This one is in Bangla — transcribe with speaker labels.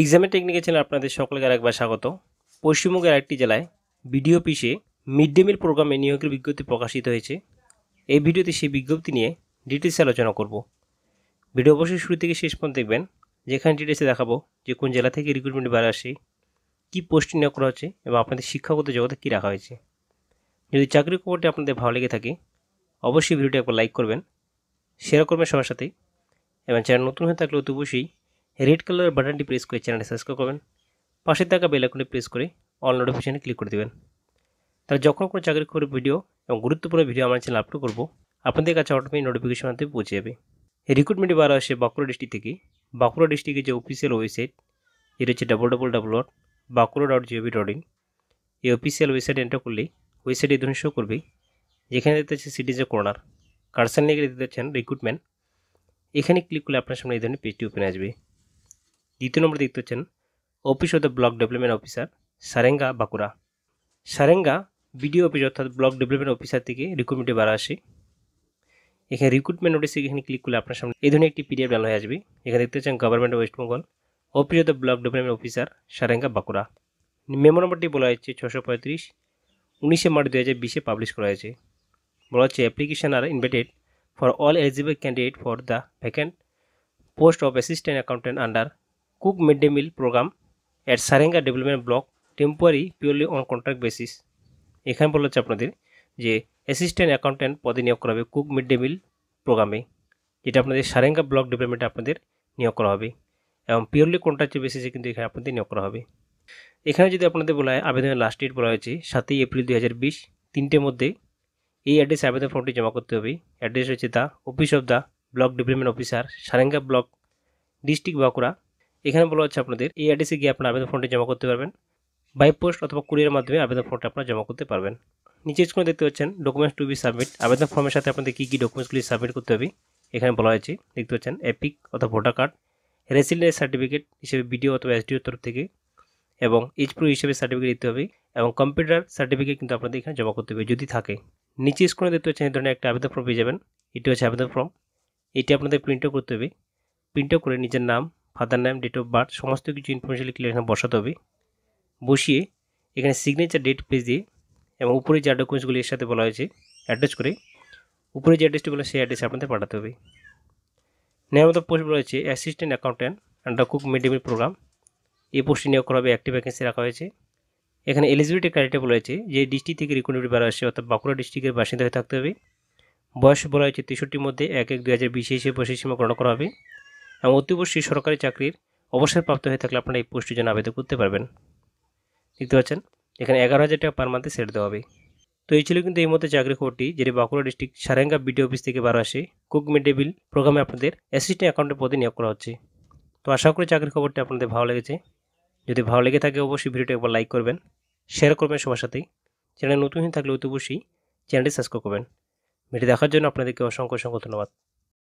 Speaker 1: এক্সামের টেকনিকে চ্যানেল আপনাদের সকলকে আরেকবার স্বাগত পশ্চিমবঙ্গের একটি জেলায় ভিডিও পিসে মিড ডে মিল প্রোগ্রামে নিয়োগের বিজ্ঞপ্তি প্রকাশিত হয়েছে এই ভিডিওতে সেই বিজ্ঞপ্তি নিয়ে ডিটেলসে আলোচনা করব ভিডিও অবশ্যই শুরু থেকে শেষ পর্যন্ত দেখবেন যেখানে ডিটেলসে দেখাবো যে কোন জেলা থেকে রিক্রুটমেন্ট বার আসে কী পোস্ট নিয়োগ করা হচ্ছে এবং আপনাদের শিক্ষাগত জগতে কী রাখা হয়েছে যদি চাকরির খবরটি আপনাদের ভালো লেগে থাকে অবশ্যই ভিডিওটি একবার লাইক করবেন শেয়ার করবেন সবার সাথে এবং চ্যানেল নতুন হয়ে থাকলে অতি অবশ্যই রেড কালারের বাটনটি প্রেস করে চ্যানেলটি সাবস্ক্রাইব করবেন পাশে থাকা বেল আইকনটি প্রেস করে অল নোটিফিকেশানে ক্লিক করে দেবেন তাহলে যখন কোনো চাকরি করে ভিডিও এবং গুরুত্বপূর্ণ ভিডিও আমার চ্যানেল আপলোড করবো আপনাদের কাছে অটোমেটিক নোটিফিকেশন মাধ্যমে পৌঁছে যাবে রিক্রুটমেন্টে বার আসে বাঁকুড়া ডিস্ট্রিক্ট থেকে বাঁকুড়া ডিস্ট্রিক্টের যে অফিসিয়াল ওয়েবসাইট এটা হচ্ছে double double double dot Bankura dot gov dot in এই অফিসিয়াল ওয়েবসাইট এন্টার করলেই ওয়েবসাইট এই ধরনের শো করবে যেখানে দেখতে পাচ্ছেন সিটিজের কর্নার কার্সার নিয়ে দেখতে পাচ্ছেন রিক্রুটমেন্ট এখানে ক্লিক করলে আপনার সামনে এই ধরনের পেজটি ওপেন আসবে দ্বিতীয় নম্বর দেখতে পাচ্ছেন office of the block development officer Sarenga Bankura Sarenga BDO office অর্থাৎ ব্লক ডেভেলপমেন্ট অফিসার থেকে রিক্রুটমেন্টে বাড়া আসে এখানে রিক্রুটমেন্ট নোটিসে এখানে ক্লিক করলে আপনার সামনে এই ধরনের একটি পিডিএফ ডাল হয়ে আসবে এখানে দেখতে পাচ্ছেন government of Bengal office of the block development officer Sarenga Bankura memo নম্বরটি বলা হয়েছে ছশো পঁয়ত্রিশ উনিশে মার্চ দু হাজার বিশে পাবলিশ করা হয়েছে বলা হচ্ছে application are invited for all eligible candidate for the vacant post of assistant accountant under cook mid day meal programme at Sarenga development block temporary purely on contract basis এখানে বলা হচ্ছে আপনাদের যে অ্যাসিস্ট্যান্ট অ্যাকাউন্ট্যান্ট পদে নিয়োগ করা হবে কুক মিড ডে মিল প্রোগ্রামে যেটা আপনাদের সারেঙ্গা ব্লক ডেভেলপমেন্টে আপনাদের নিয়োগ করা হবে এবং পিওরলি কন্ট্রাক্টের বেসিসে কিন্তু এখানে আপনাদের নিয়োগ করা হবে এখানে যদি আপনাদের বলা হয় আবেদনের লাস্ট ডেট বলা হয়েছে সাতই এপ্রিল দুই হাজার বিশ তিনটের মধ্যে এই অ্যাড্রেসে আবেদন ফর্মটি জমা করতে হবে অ্যাড্রেস হচ্ছে the office of the block development officer Sarenga block district Bankura এখানে বলা হচ্ছে আপনাদের এই অ্যাড্রেসে গিয়ে আপনার আবেদন ফর্মটি জমা করতে পারবেন বাই পোস্ট অথবা কুরিয়ার মাধ্যমে আবেদন ফর্মটি আপনারা জমা করতে পারবেন নিচে স্ক্রিনে দেখতে পাচ্ছেন ডকুমেন্টস টু বি সাবমিট আবেদন ফর্মের সাথে আপনাদের কী কী ডকুমেন্টসগুলি সাবমিট করতে হবে এখানে বলা হয়েছে দেখতে পাচ্ছেন এপিক অথবা ভোটার কার্ড রেসিডেন্স সার্টিফিকেট হিসেবে বিডিও অথবা এসডিও তরফ থেকে এবং এইচপ্রু হিসেবে সার্টিফিকেট দিতে হবে এবং কম্পিউটার সার্টিফিকেট কিন্তু আপনাদের এখানে জমা করতে হবে যদি থাকে নিচে স্ক্রিনে দেখতে পাচ্ছেন এই ধরনের একটা আবেদন ফর্ম পেয়ে যাবেন এটি হচ্ছে আবেদন ফর্ম এটি আপনাদের প্রিন্টও করতে হবে প্রিন্টও করে নিজের নাম ফাদার নাম ডেট অফ বার্থ সমস্ত কিছু ইনফরমেশন লিখলে এখানে বসাতে হবে বসিয়ে এখানে সিগনেচার ডেট পেজ দিয়ে এবং উপরে যে ডকুমেন্টসগুলি এর সাথে বলা হয়েছে অ্যাড্রেস করে উপরে যে অ্যাড্রেসটি বলা সেই অ্যাড্রেসে আপনাদের পাঠাতে হবে নিয়মিত পোস্ট বলা হয়েছে assistant accountant and cook mid day meal programme এই পোস্টটি নিয়োগ করা হবে একটি ভ্যাকেন্সি রাখা হয়েছে এখানে এলিজিবিলিটি ক্রাইটেরিয়া বলা হয়েছে যে ডিস্ট্রিক্ট থেকে রিকমেন্ডেড বেড়া আসছে অর্থাৎ বাঁকুড়া ডিস্ট্রিক্টের বাসিন্দা হয়ে থাকতে হবে বয়স বলা হয়েছে তেষট্টির মধ্যে এক এক দু হাজার বিশে এসে বয়সের সীমা গ্রহণ করা হবে এবং অতিবশ্যই সরকারি চাকরির অবসরপ্রাপ্ত হয়ে থাকলে আপনারা এই পোস্টের জন্য আবেদন করতে পারবেন দেখতে পাচ্ছেন এখানে এগারো হাজার টাকা পার মান্থে সেট দেওয়া হবে তো এই ছিল কিন্তু এই মতো চাকরি খবরটি যেটি Bankura district Sarenga BDO office থেকে বারো আসে কুক মিড ডে বিল প্রোগ্রামে আপনাদের অ্যাসিস্ট্যান্ট অ্যাকাউন্টের পদে নিয়োগ করা হচ্ছে তো আশা করি চাকরির খবরটি আপনাদের ভালো লেগেছে যদি ভালো লেগে থাকে অবশ্যই ভিডিওটা একবার লাইক করবেন শেয়ার করবেন সবার সাথে চ্যানেল নতুন হয়ে থাকলে অতি অবশ্যই চ্যানেলটি সাবস্ক্রাইব করবেন ভিডিও দেখার জন্য আপনাদেরকে অসংখ্য অসংখ্য ধন্যবাদ